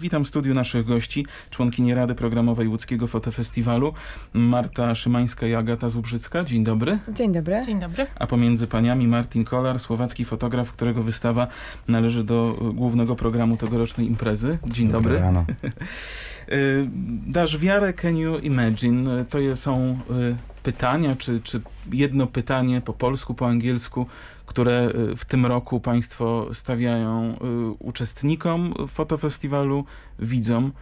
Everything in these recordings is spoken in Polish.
Witam w studiu naszych gości, członkini Rady Programowej Łódzkiego Fotofestiwalu, Marta Szymańska i Agata Zubrzycka. Dzień dobry. Dzień dobry. Dzień dobry. A pomiędzy paniami Martin Kolar, słowacki fotograf, którego wystawa należy do głównego programu tegorocznej imprezy. Dzień dobry. dobry. Y, dasz wiarę, can you imagine? To są y, pytania, czy, czy jedno pytanie po polsku, po angielsku, które y, w tym roku Państwo stawiają uczestnikom fotofestiwalu, widzom.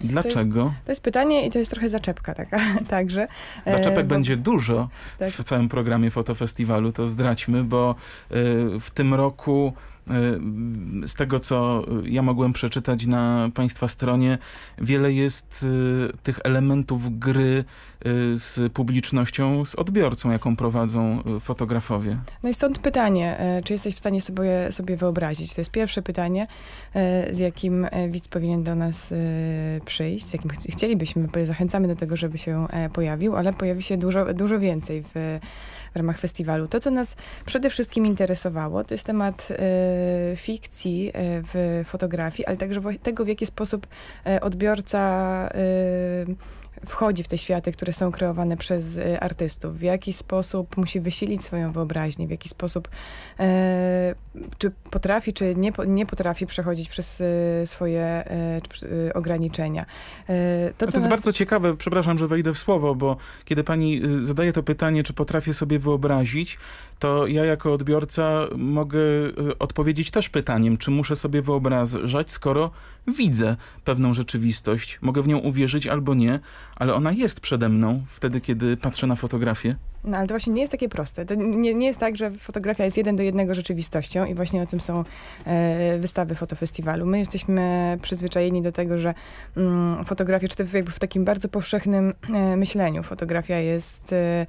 Dlaczego? To jest, to jest, pytanie i to jest trochę zaczepka taka także. E, Zaczepek bo, będzie dużo tak. w całym programie fotofestiwalu, to zdradźmy, bo w tym roku Y, z tego, co ja mogłem przeczytać na Państwa stronie, wiele jest y, tych elementów gry y, z publicznością, z odbiorcą, jaką prowadzą fotografowie. No i stąd pytanie, czy jesteś w stanie sobie, sobie wyobrazić? To jest pierwsze pytanie, z jakim widz powinien do nas przyjść, z jakim chcielibyśmy, zachęcamy do tego, żeby się e, pojawił, ale pojawi się dużo, dużo więcej w ramach festiwalu. To, co nas przede wszystkim interesowało, to jest temat e, fikcji e, w fotografii, ale także tego, w jaki sposób e, odbiorca e, wchodzi w te światy, które są kreowane przez y, artystów, w jaki sposób musi wysilić swoją wyobraźnię, w jaki sposób e, czy potrafi, czy nie, nie potrafi przechodzić przez y, swoje e, y, ograniczenia. E, to, to jest nas... bardzo ciekawe, przepraszam, że wejdę w słowo, bo kiedy pani zadaje to pytanie, czy potrafię sobie wyobrazić, to ja jako odbiorca mogę odpowiedzieć też pytaniem, czy muszę sobie wyobrażać, skoro widzę pewną rzeczywistość. Mogę w nią uwierzyć albo nie, ale ona jest przede mną wtedy, kiedy patrzę na fotografię. No ale to właśnie nie jest takie proste. To nie, nie jest tak, że fotografia jest jeden do jednego rzeczywistością i właśnie o tym są e, wystawy fotofestiwalu. My jesteśmy przyzwyczajeni do tego, że mm, fotografia, czy to jakby w takim bardzo powszechnym e, myśleniu, fotografia jest... E,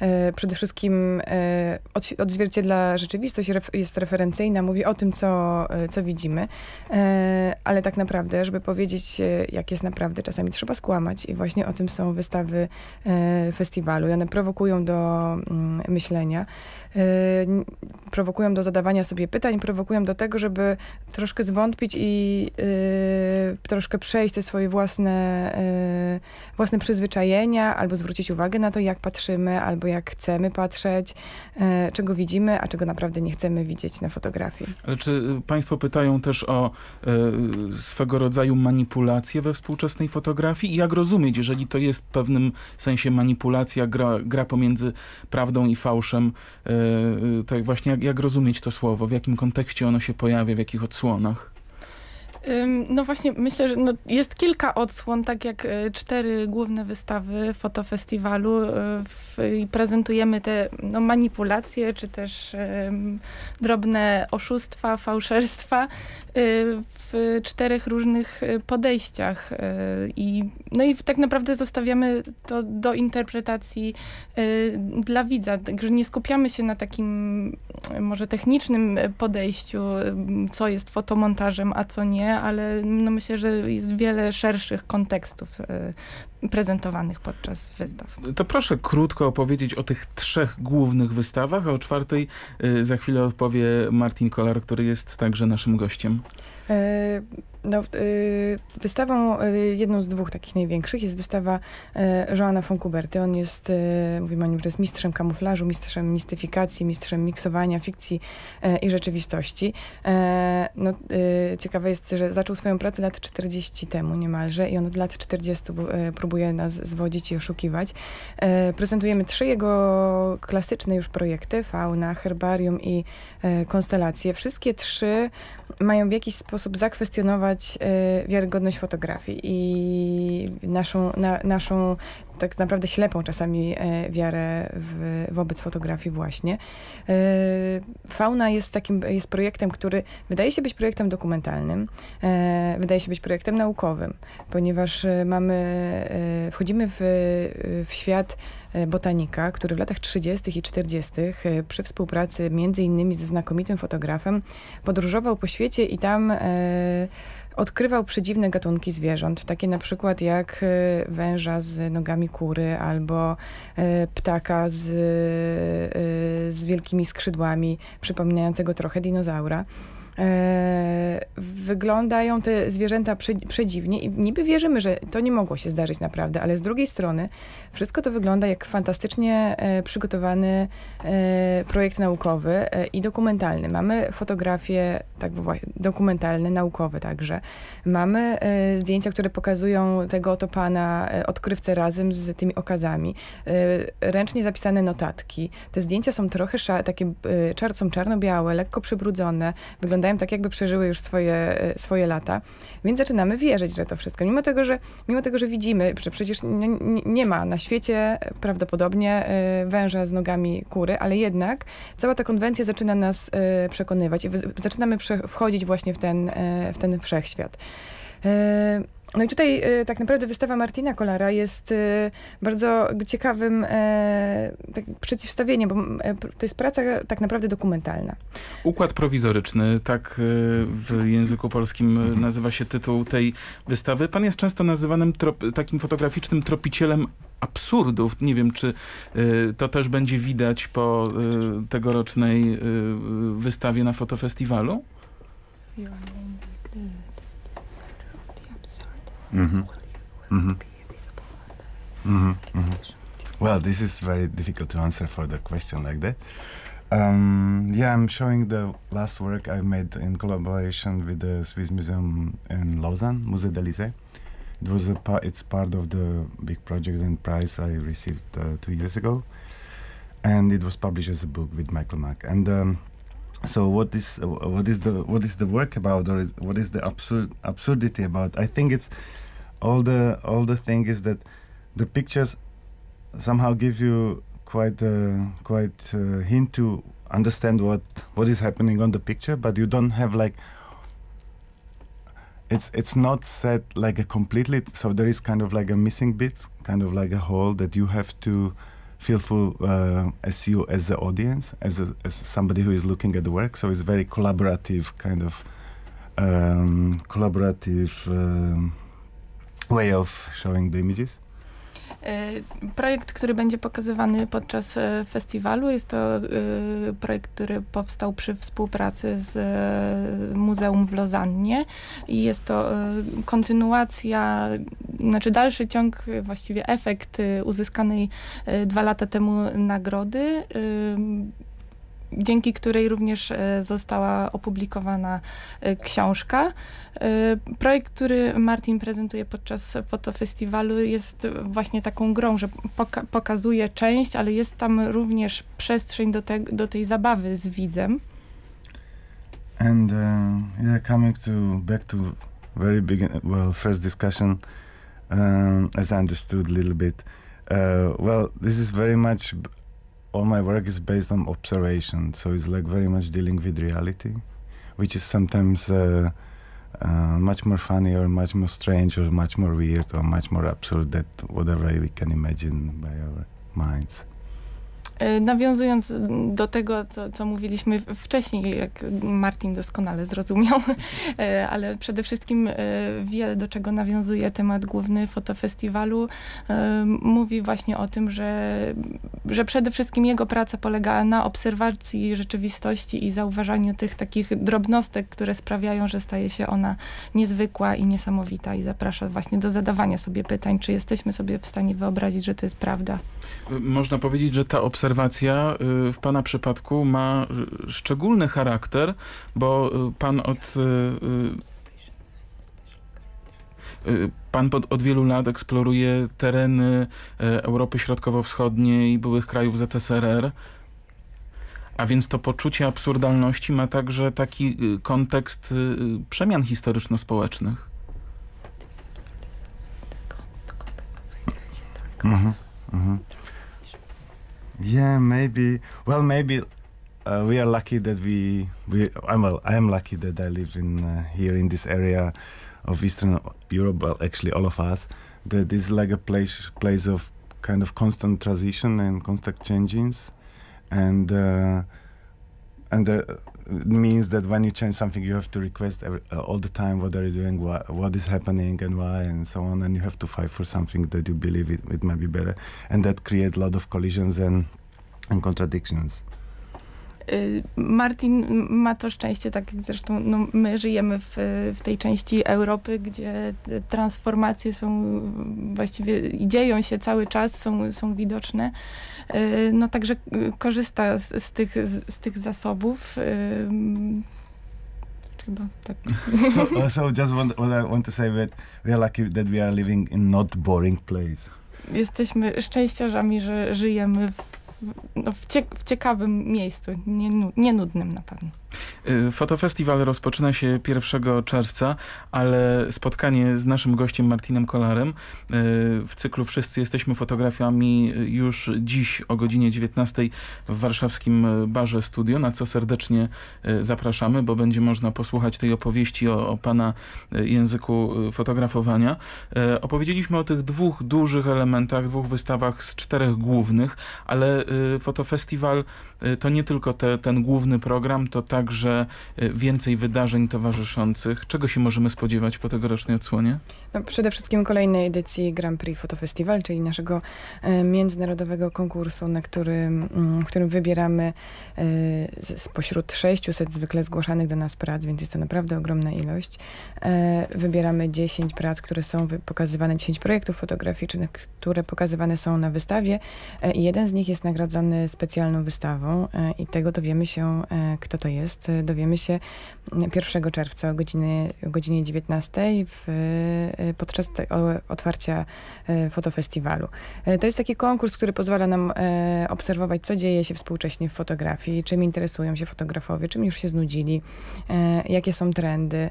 E, przede wszystkim e, odzwierciedla rzeczywistość, jest referencyjna, mówi o tym, co, e, co widzimy, ale tak naprawdę, żeby powiedzieć, jak jest naprawdę, czasami trzeba skłamać i właśnie o tym są wystawy festiwalu i one prowokują do mm, myślenia, prowokują do zadawania sobie pytań, prowokują do tego, żeby troszkę zwątpić i troszkę przejść te swoje własne, własne przyzwyczajenia, albo zwrócić uwagę na to, jak patrzymy, albo jak chcemy patrzeć, e, czego widzimy, a czego naprawdę nie chcemy widzieć na fotografii. Ale czy y, państwo pytają też o e, swego rodzaju manipulacje we współczesnej fotografii? I jak rozumieć, jeżeli to jest w pewnym sensie manipulacja, gra, gra pomiędzy prawdą i fałszem, tak właśnie jak, jak rozumieć to słowo, w jakim kontekście ono się pojawia, w jakich odsłonach? No właśnie, myślę, że no jest kilka odsłon, tak jak y, cztery główne wystawy fotofestiwalu y, i prezentujemy te no, manipulacje, czy też um, drobne oszustwa, fałszerstwa y, w czterech różnych podejściach. I, no i tak naprawdę zostawiamy to do interpretacji dla widza, także nie skupiamy się na takim może technicznym podejściu, co jest fotomontażem, a co nie, ale no myślę, że jest wiele szerszych kontekstów e, prezentowanych podczas wystaw. To proszę krótko opowiedzieć o tych trzech głównych wystawach, a o czwartej e, za chwilę odpowie Martin Kolar, który jest także naszym gościem. E, no, e, wystawą, e, jedną z dwóch takich największych jest wystawa Joana von Kuberty. On jest, mówimy o nim, że jest mistrzem kamuflażu, mistrzem mistyfikacji, mistrzem miksowania fikcji i rzeczywistości. No, ciekawe jest, że zaczął swoją pracę lat 40 temu niemalże i on od lat 40 próbuje nas zwodzić i oszukiwać. Prezentujemy trzy jego klasyczne już projekty, fauna, herbarium i konstelacje. Wszystkie trzy mają w jakiś sposób zakwestionować y, wiarygodność fotografii i naszą, na, naszą tak naprawdę ślepą czasami e, wiarę w, wobec fotografii właśnie. E, fauna jest takim, jest projektem, który wydaje się być projektem dokumentalnym, e, wydaje się być projektem naukowym, ponieważ mamy, wchodzimy w, w świat botanika, który w latach 30. i 40. przy współpracy między innymi ze znakomitym fotografem podróżował po świecie i tam Odkrywał przedziwne gatunki zwierząt, takie na przykład jak y, węża z nogami kury albo y, ptaka z, y, z wielkimi skrzydłami, przypominającego trochę dinozaura. E, wyglądają te zwierzęta przedziwnie i niby wierzymy, że to nie mogło się zdarzyć naprawdę, ale z drugiej strony wszystko to wygląda jak fantastycznie e, przygotowany e, projekt naukowy i dokumentalny. Mamy fotografie tak dokumentalne, naukowe także. Mamy zdjęcia, które pokazują tego oto pana odkrywcę razem z tymi okazami. Ręcznie zapisane notatki. Te zdjęcia są trochę takie czarno-białe, lekko przybrudzone, wyglądają wyglądają tak, jakby przeżyły już swoje, e, swoje lata. Więc zaczynamy wierzyć, że to wszystko. Mimo tego, że, mimo tego, że widzimy, że przecież nie, nie ma na świecie e, prawdopodobnie e, węża z nogami kury, ale jednak cała ta konwencja zaczyna nas przekonywać i zaczynamy wchodzić właśnie w ten, w ten wszechświat. E, no i tutaj e, tak naprawdę wystawa Martina Kolara jest e, bardzo ciekawym tak, przeciwstawieniem, bo to jest praca tak naprawdę dokumentalna. Układ prowizoryczny, tak w języku polskim mhm. nazywa się tytuł tej wystawy. Pan jest często nazywanym takim fotograficznym tropicielem absurdów. Nie wiem, czy to też będzie widać po tegorocznej wystawie na fotofestiwalu? Zwiłam. Mm-hmm. mm-hmm. Mm-hmm. Mm-hmm. Well, this is very difficult to answer for the question like that. Um, yeah, I'm showing the last work I made in collaboration with the Swiss Museum in Lausanne, Musée d'Elysée. It was a part. it's part of the big project and prize I received uh, two years ago, and it was published as a book with Michael Mack. And um, so what is what is the what is the work about or is, what is the absurd absurdity about i think it's all the all the thing is that the pictures somehow give you quite a, uh, quite a uh, hint to understand what what is happening on the picture but you don't have like it's it's not set like a completely so there is kind of like a missing bit kind of like a hole that you have to Feelful uh, as you, as the audience, as, a, as somebody who is looking at the work. So it's very collaborative kind of um, collaborative um, way of showing the images. Y, projekt, który będzie pokazywany podczas y, festiwalu, jest to y, projekt, który powstał przy współpracy z Muzeum w Lozannie i jest to kontynuacja, znaczy dalszy ciąg, właściwie efekt uzyskanej dwa lata temu nagrody dzięki której również e, została opublikowana e, książka. E, projekt, który Martin prezentuje podczas fotofestiwalu jest właśnie taką grą, że poka pokazuje część, ale jest tam również przestrzeń do, te do tej zabawy z widzem. And uh, yeah, coming to back to very big, well, first discussion, um, as I understood a little bit, uh, well, this is very much all my work is based on observation, so it's like very much dealing with reality, which is sometimes uh, uh, much more funny or much more strange or much more weird or much more absurd than whatever we can imagine by our minds. E, nawiązując do tego, co, co mówiliśmy wcześniej, jak Martin doskonale zrozumiał, e, ale przede wszystkim e, wie, do czego nawiązuje temat główny fotofestiwalu. Mówi właśnie o tym, że, że przede wszystkim jego praca polega na obserwacji rzeczywistości i zauważaniu tych takich drobnostek, które sprawiają, że staje się ona niezwykła i niesamowita i zaprasza właśnie do zadawania sobie pytań, czy jesteśmy sobie w stanie wyobrazić, że to jest prawda. Można powiedzieć, że ta obserwacja obserwacja y, w Pana przypadku ma y, szczególny charakter, bo y, Pan od... Pan pod, od wielu lat eksploruje tereny Europy Środkowo-Wschodniej, byłych krajów ZSRR. A więc to poczucie absurdalności ma także taki kontekst przemian historyczno-społecznych. Mhm, mhm. Yeah, maybe. Well, maybe uh, we are lucky that we, we I'm well, I am lucky that I live in uh, here in this area of Eastern Europe. Well, actually, all of us. That is like a place place of kind of constant transition and constant changes, and uh, and uh, it means that when you change something, you have to request every, uh, all the time what are you doing, why, what is happening, and why, and so on. And you have to fight for something that you believe it, it might be better, and that creates a lot of collisions and and contradictions. Y, Martin ma to szczęście, tak jak zresztą no, my żyjemy w, w tej części Europy, gdzie transformacje są właściwie i dzieją się cały czas, są, są widoczne. Y, no także y, korzysta z, z tych, z, z tych zasobów. Mm, tak. so, uh, so just want, what I want to say that we are lucky that we are living in not boring place. Jesteśmy szczęściarzami, że żyjemy w w, no, w, cie, w ciekawym miejscu, nie, nie nudnym na pewno. Y, fotofestiwal rozpoczyna się 1 czerwca, ale spotkanie z naszym gościem Martinem Kolarem y, w cyklu Wszyscy jesteśmy fotografiami" już dziś o godzinie 19 w warszawskim barze Studio, na co serdecznie y, zapraszamy, bo będzie można posłuchać tej opowieści o, o pana języku fotografowania. Opowiedzieliśmy o tych dwóch dużych elementach, dwóch wystawach z czterech głównych, ale fotofestiwal to nie tylko te, ten główny program, to także Y, więcej wydarzeń towarzyszących. Czego się możemy spodziewać po tegorocznej odsłonie? No, przede wszystkim kolejnej edycji Grand Prix Festival, czyli naszego y, międzynarodowego konkursu, na którym, mm, w którym wybieramy y, spośród 600 zwykle zgłaszanych do nas prac, więc jest to naprawdę ogromna ilość. Wybieramy 10 prac, które są pokazywane, 10 projektów fotograficznych, które pokazywane są na wystawie jeden z nich jest nagradzony specjalną wystawą i tego dowiemy się, kto to jest dowiemy się 1 czerwca o, godziny, godzinie 19 w, e, podczas te, o, otwarcia e, fotofestiwalu. E, to jest taki konkurs, który pozwala nam obserwować, co dzieje się współcześnie w fotografii, czym interesują się fotografowie, czym już się znudzili, jakie są trendy.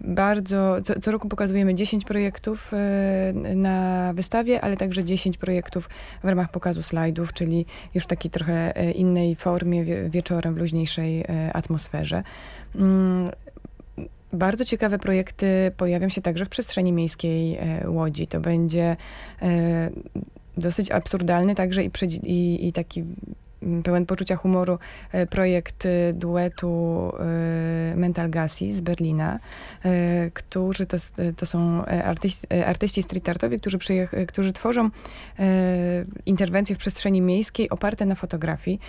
Bardzo, co, co roku pokazujemy 10 projektów na wystawie, ale także 10 projektów w ramach pokazu slajdów, czyli już w takiej trochę innej formie, wieczorem w luźniejszej tej e, atmosferze. Mm, bardzo ciekawe projekty pojawią się także w przestrzeni miejskiej e, Łodzi. To będzie e, dosyć absurdalny także i, i, i taki pełen poczucia humoru e, projekt e, duetu e, Mental Gassi z Berlina, którzy to, to są artyści, artyści street artowi, którzy, którzy tworzą interwencje w przestrzeni miejskiej oparte na fotografii.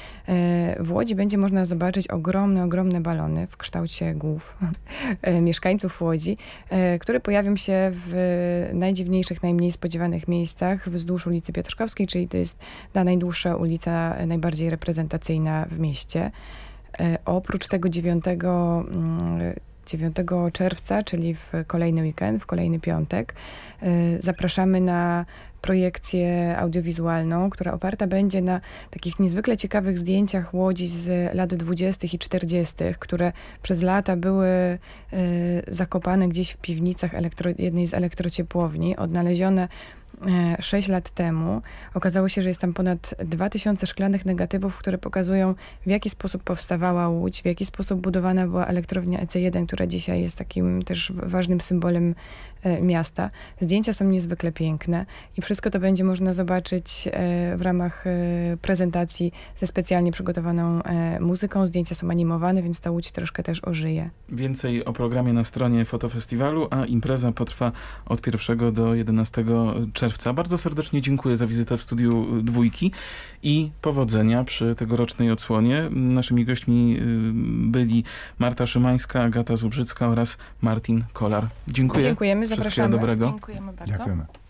W Łodzi będzie można zobaczyć ogromne, ogromne balony w kształcie głów mieszkańców Łodzi, które pojawią się w najdziwniejszych, najmniej spodziewanych miejscach wzdłuż ulicy Piotrkowskiej, czyli to jest ta najdłuższa ulica, najbardziej reprezentacyjna w mieście. E, oprócz tego 9, 9 mm, czerwca, czyli w kolejny weekend, w kolejny piątek, e, zapraszamy na projekcję audiowizualną, która oparta będzie na takich niezwykle ciekawych zdjęciach łodzi z lat 20. i 40., które przez lata były e, zakopane gdzieś w piwnicach elektro, jednej z elektrociepłowni, odnalezione 6 e, lat temu. Okazało się, że jest tam ponad 2000 szklanych negatywów, które pokazują w jaki sposób powstawała Łódź, w jaki sposób budowana była elektrownia EC1, która dzisiaj jest takim też ważnym symbolem e, miasta. Zdjęcia są niezwykle piękne i przez wszystko to będzie można zobaczyć e, w ramach e, prezentacji ze specjalnie przygotowaną e, muzyką. Zdjęcia są animowane, więc ta łódź troszkę też ożyje. Więcej o programie na stronie Fotofestiwalu, a impreza potrwa od 1 do 11 czerwca. Bardzo serdecznie dziękuję za wizytę w studiu Dwójki i powodzenia przy tegorocznej odsłonie. Naszymi gośćmi y, byli Marta Szymańska, Agata Zubrzycka oraz Martin Kolar. Dziękuję. Dziękujemy, zapraszamy. Wszystkiego dobrego. Dziękujemy bardzo. Dziękujemy.